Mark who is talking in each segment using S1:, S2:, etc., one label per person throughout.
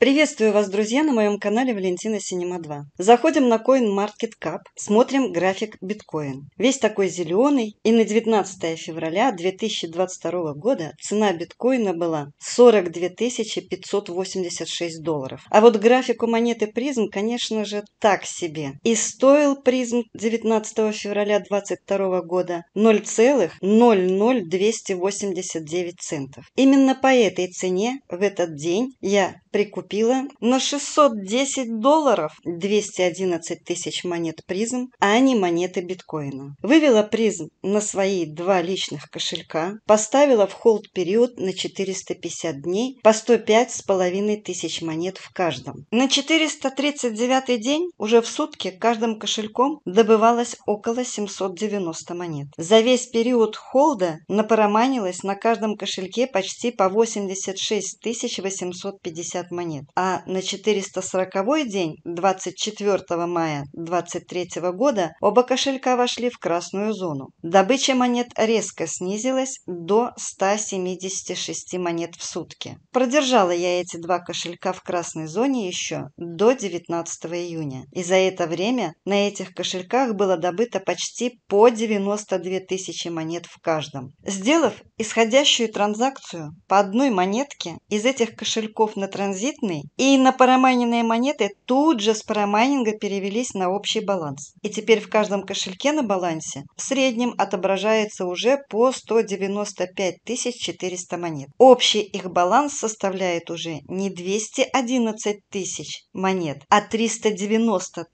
S1: Приветствую вас, друзья, на моем канале Валентина Синема 2. Заходим на CoinMarketCap, смотрим график биткоин. Весь такой зеленый, и на 19 февраля 2022 года цена биткоина была 42 586 долларов. А вот график у монеты призм, конечно же, так себе. И стоил призм 19 февраля 2022 года 0,00289 центов. Именно по этой цене в этот день я прикупил купила на 610 долларов 211 тысяч монет призм, а не монеты биткоина. Вывела призм на свои два личных кошелька, поставила в холд период на 450 дней по 105 с половиной тысяч монет в каждом. На 439 день уже в сутки каждым кошельком добывалось около 790 монет. За весь период холда напароманилось на каждом кошельке почти по 86 850 монет станет, а на 440 день, 24 мая 23 года, оба кошелька вошли в красную зону. Добыча монет резко снизилась до 176 монет в сутки. Продержала я эти два кошелька в красной зоне еще до 19 июня. И за это время на этих кошельках было добыто почти по 92 тысячи монет в каждом. Сделав исходящую транзакцию по одной монетке из этих кошельков на транзитный, оборотный, и на парамайненные монеты тут же с парамайнинга перевелись на общий баланс. И теперь в каждом кошельке на балансе в среднем отображается уже по 195 400 монет. Общий их баланс составляет уже не 211 тысяч монет, а 390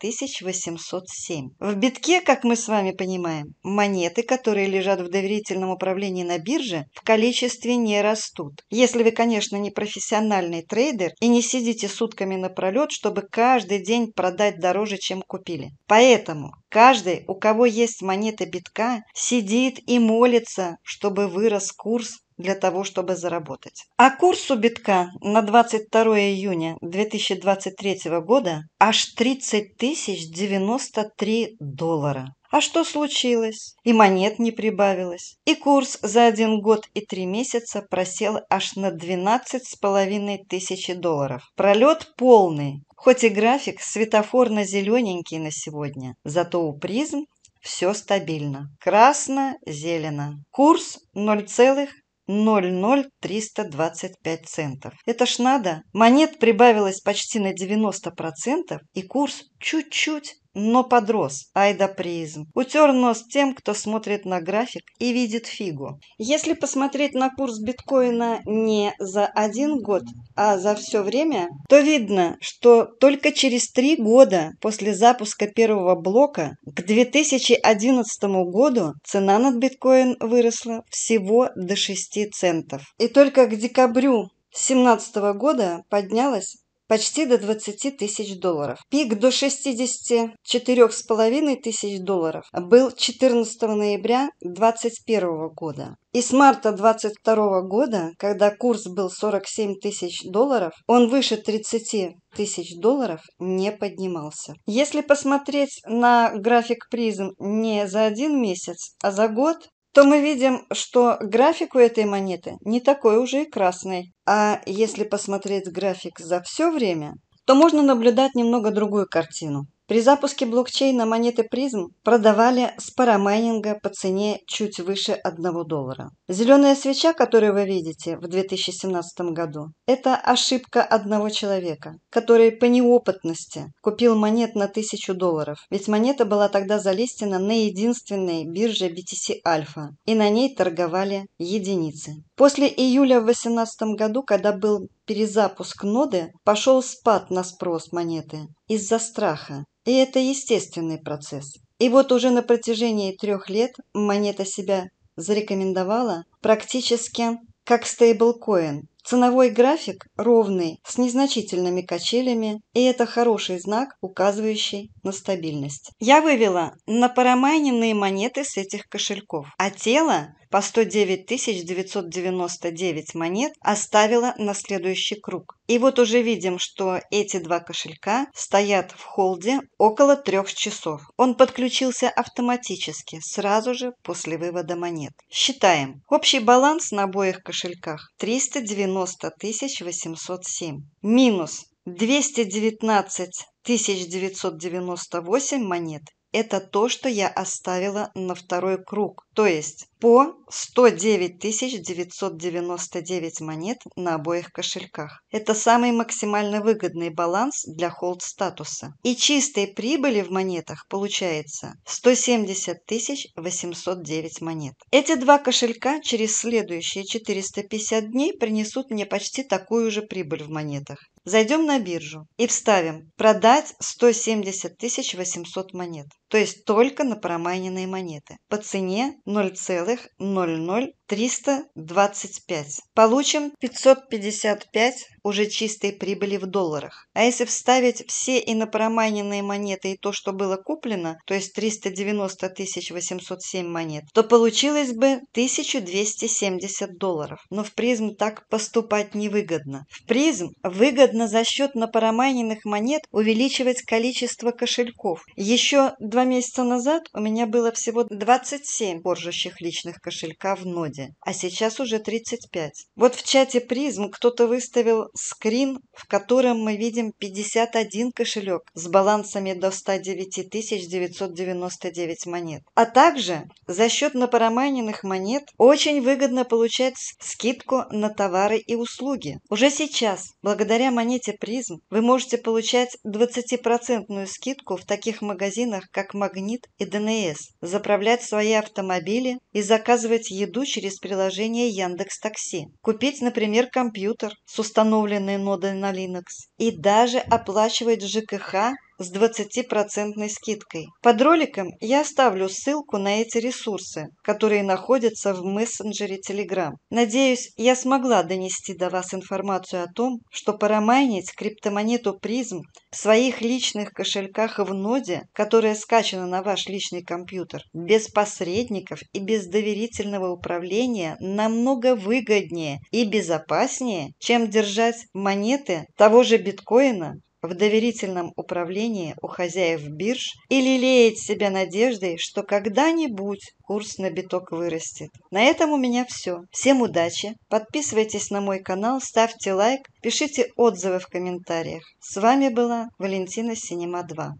S1: 807. В битке, как мы с вами понимаем, монеты, которые лежат в доверительном управлении на бирже, в количестве не растут. Если вы, конечно, не профессиональный трейдер и не сидите сутками напролет, чтобы каждый день продать дороже, чем купили. Поэтому каждый, у кого есть монеты битка, сидит и молится, чтобы вырос курс для того, чтобы заработать. А курсу битка на 22 июня 2023 года аж 30 093 доллара. А что случилось? И монет не прибавилось. И курс за один год и три месяца просел аж на 12 с половиной тысячи долларов. Пролет полный. Хоть и график светофорно-зелененький на сегодня, зато у призм все стабильно. Красно-зелено. Курс 0,0. 0,0325 центов. Это ж надо. Монет прибавилось почти на 90%, и курс чуть-чуть но подрос, айда призм, утер нос тем, кто смотрит на график и видит фигу. Если посмотреть на курс биткоина не за один год, а за все время, то видно, что только через три года после запуска первого блока к 2011 году цена над биткоин выросла всего до 6 центов. И только к декабрю 2017 года поднялась почти до 20 тысяч долларов. Пик до с половиной тысяч долларов был 14 ноября 2021 года. И с марта 2022 года, когда курс был 47 тысяч долларов, он выше 30 тысяч долларов не поднимался. Если посмотреть на график призм не за один месяц, а за год, то мы видим, что график у этой монеты не такой уже и красный. А если посмотреть график за все время, то можно наблюдать немного другую картину. При запуске блокчейна монеты призм продавали с парамайнинга по цене чуть выше 1 доллара. Зеленая свеча, которую вы видите в 2017 году, это ошибка одного человека, который по неопытности купил монет на 1000 долларов, ведь монета была тогда залистена на единственной бирже BTC Alpha, и на ней торговали единицы. После июля в 2018 году, когда был перезапуск ноды пошел спад на спрос монеты из-за страха. И это естественный процесс. И вот уже на протяжении трех лет монета себя зарекомендовала практически как стейблкоин. Ценовой график ровный, с незначительными качелями, и это хороший знак, указывающий на стабильность. Я вывела на парамайненные монеты с этих кошельков, а тело по 109 999 монет оставила на следующий круг. И вот уже видим, что эти два кошелька стоят в холде около трех часов. Он подключился автоматически, сразу же после вывода монет. Считаем. Общий баланс на обоих кошельках 390 807. Минус 219 998 монет – это то, что я оставила на второй круг то есть по 109 999 монет на обоих кошельках. Это самый максимально выгодный баланс для холд статуса. И чистой прибыли в монетах получается 170 809 монет. Эти два кошелька через следующие 450 дней принесут мне почти такую же прибыль в монетах. Зайдем на биржу и вставим «Продать 170 800 монет» то есть только на промайненные монеты, по цене 0,00 325. Получим 555 уже чистой прибыли в долларах. А если вставить все инопромайненные монеты и то, что было куплено, то есть 390 807 монет, то получилось бы 1270 долларов. Но в призм так поступать невыгодно. В призм выгодно за счет напромайненных монет увеличивать количество кошельков. Еще два месяца назад у меня было всего 27 поржащих личных кошелька в ноде. Володе, а сейчас уже 35. Вот в чате призм кто-то выставил скрин, в котором мы видим 51 кошелек с балансами до 109 999 монет. А также за счет напарамайненных монет очень выгодно получать скидку на товары и услуги. Уже сейчас, благодаря монете призм, вы можете получать 20% скидку в таких магазинах, как Магнит и ДНС, заправлять свои автомобили и заказывать еду через через приложение Яндекс Такси, купить, например, компьютер с установленной нодой на Linux и даже оплачивать ЖКХ с 20% скидкой. Под роликом я оставлю ссылку на эти ресурсы, которые находятся в мессенджере Telegram. Надеюсь, я смогла донести до вас информацию о том, что парамайнить криптомонету призм в своих личных кошельках в ноде, которая скачана на ваш личный компьютер, без посредников и без доверительного управления намного выгоднее и безопаснее, чем держать монеты того же биткоина в доверительном управлении у хозяев бирж и лелеять себя надеждой, что когда-нибудь курс на биток вырастет. На этом у меня все. Всем удачи, подписывайтесь на мой канал, ставьте лайк, пишите отзывы в комментариях. С вами была Валентина Синема 2.